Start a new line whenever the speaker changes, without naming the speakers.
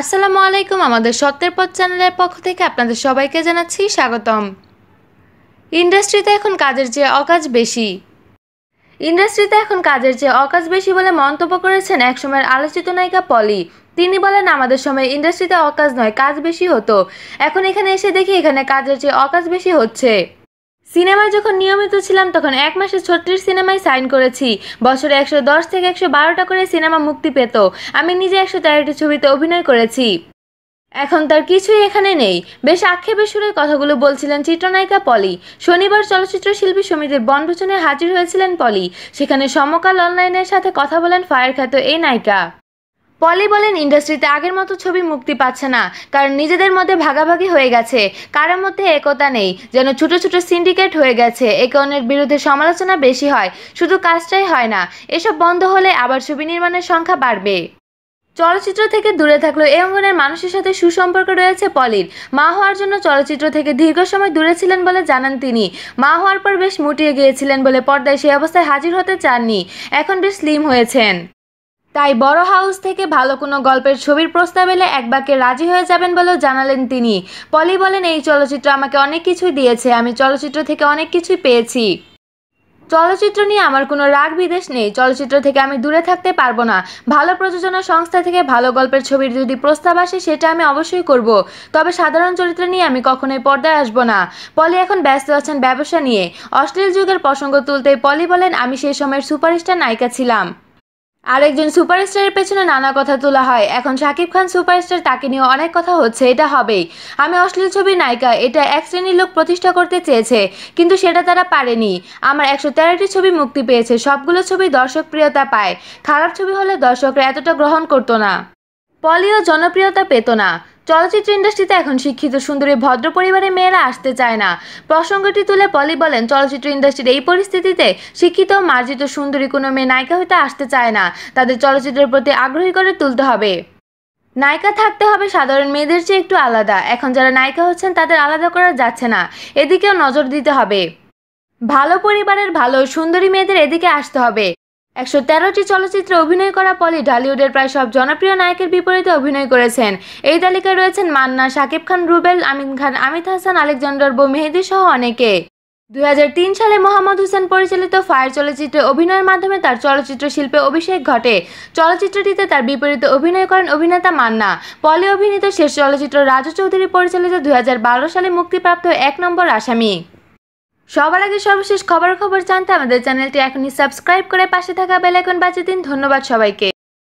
আসসালামু আলাইকুম আমাদের সত্যের পথ চ্যানেলের পক্ষ থেকে আপনাদের সবাইকে জানাচ্ছি স্বাগতম ইন্ডাস্ট্রিতে এখন কাজের চেয়ে অকাজ বেশি ইন্ডাস্ট্রিতে এখন কাজের চেয়ে অকাজ বেশি বলে মন্তব্য করেছেন একসময়ের আলোচিত নায়িকা পলি তিনি বলেন আমাদের সময় ইন্ডাস্ট্রিতে অকাজ নয় কাজ বেশি হতো এখন এখানে এসে দেখি এখানে কাজের চেয়ে অকাজ বেশি হচ্ছে সিনেমায় যখন নিয়মিত ছিলাম তখন এক মাসে ছত্রিশ সিনেমায় সাইন করেছি বছরে একশো দশ থেকে একশো বারোটা করে সিনেমা মুক্তি পেত আমি নিজে একশো তেরোটি ছবিতে অভিনয় করেছি এখন তার কিছুই এখানে নেই বেশ আক্ষেপের সুরে কথাগুলো বলছিলেন চিত্রনায়িকা পলি শনিবার চলচ্চিত্র শিল্পী সমিতির বনভোজনে হাজির হয়েছিলেন পলি সেখানে সমকাল অনলাইনের সাথে কথা বলেন ফায়ার খ্যাত এই নায়িকা পলি বলেন ইন্ডাস্ট্রিতে আগের মতো ছবি মুক্তি পাচ্ছে না কারণ নিজেদের মধ্যে ভাগাভাগি হয়ে গেছে কারোর মধ্যে একতা নেই যেন ছোট ছোট সিন্ডিকেট হয়ে গেছে একে অন্যের বিরুদ্ধে সমালোচনা বেশি হয় শুধু কাজটাই হয় না এসব বন্ধ হলে আবার ছবি নির্মাণের সংখ্যা বাড়বে চলচ্চিত্র থেকে দূরে থাকলেও এ অঙ্গনের মানুষের সাথে সুসম্পর্ক রয়েছে পলির মা হওয়ার জন্য চলচ্চিত্র থেকে দীর্ঘ সময় দূরে ছিলেন বলে জানান তিনি মা হওয়ার পর বেশ মুটিয়ে গিয়েছিলেন বলে পর্দায় সেই অবস্থায় হাজির হতে চাননি এখন বেশ স্লিম হয়েছেন তাই বড় হাউস থেকে ভালো কোনো গল্পের ছবির প্রস্তাব এলে এক বাক্যে রাজি হয়ে যাবেন বলেও জানালেন তিনি পলি বলেন এই চলচ্চিত্র আমাকে অনেক কিছুই দিয়েছে আমি চলচ্চিত্র থেকে অনেক কিছুই পেয়েছি চলচ্চিত্র নিয়ে আমার কোনো রাগ বিদেশ নেই চলচ্চিত্র থেকে আমি দূরে থাকতে পারবো না ভালো প্রযোজনা সংস্থা থেকে ভালো গল্পের ছবির যদি প্রস্তাব আসে সেটা আমি অবশ্যই করব। তবে সাধারণ চরিত্র নিয়ে আমি কখনোই পর্দায় আসব না পলি এখন ব্যস্ত আছেন ব্যবসা নিয়ে অশ্লীল যুগের প্রসঙ্গ তুলতে পলি বলেন আমি সেই সময়ের সুপারস্টার নায়িকা ছিলাম আরেকজন সুপারস্টারের পেছনে নানা কথা তোলা হয় এখন শাকিব খান সুপারস্টার তাকে নিয়ে অনেক কথা হচ্ছে এটা হবেই আমি অশ্লীল ছবির নায়িকা এটা এক শ্রেণীর লোক প্রতিষ্ঠা করতে চেয়েছে কিন্তু সেটা তারা পারেনি আমার একশো তেরোটি ছবি মুক্তি পেয়েছে সবগুলো ছবি দর্শক প্রিয়তা পায় খারাপ ছবি হলে দর্শকরা এতটা গ্রহণ করতো না পলিও জনপ্রিয়তা পেত না চলচ্চিত্র ইন্ডাস্ট্রিতে এখন শিক্ষিত সুন্দরী ভদ্র পরিবারের মেয়েরা আসতে চায় না প্রসঙ্গটি তুলে পলি বলেন চলচ্চিত্র ইন্ডাস্ট্রির এই পরিস্থিতিতে শিক্ষিত মার্জিত সুন্দরী কোনো মেয়ে নায়িকা হইতে আসতে চায় না তাদের চলচ্চিত্রের প্রতি আগ্রহী করে তুলতে হবে নায়িকা থাকতে হবে সাধারণ মেয়েদের চেয়ে একটু আলাদা এখন যারা নায়িকা হচ্ছেন তাদের আলাদা করা যাচ্ছে না এদিকেও নজর দিতে হবে ভালো পরিবারের ভালো সুন্দরী মেয়েদের এদিকে আসতে হবে একশো তেরোটি চলচ্চিত্রে অভিনয় করা পলি ঢালিউডের প্রায় সব জনপ্রিয় নায়কের বিপরীতে অভিনয় করেছেন এই তালিকায় রয়েছেন মান্না শাকিব খান রুবেল আমিন খান আমিত হাসান আলেকজান্ডার বো মেহেদি সহ অনেকে দুই সালে মোহাম্মদ হোসেন পরিচালিত ফায়ার চলচ্চিত্রে অভিনয়ের মাধ্যমে তার চলচ্চিত্র শিল্পে অভিষেক ঘটে চলচ্চিত্রটিতে তার বিপরীতে অভিনয় করেন অভিনেতা মান্না পলি অভিনীত শেষ চলচ্চিত্র রাজু চৌধুরী পরিচালিত দুই সালে মুক্তিপ্রাপ্ত এক নম্বর আসামি সবার আগে সর্বশেষ খবর খবর জানতে আমাদের চ্যানেলটি এখনই সাবস্ক্রাইব করে পাশে থাকা বেলাইকন বাজিয়ে দিন ধন্যবাদ সবাইকে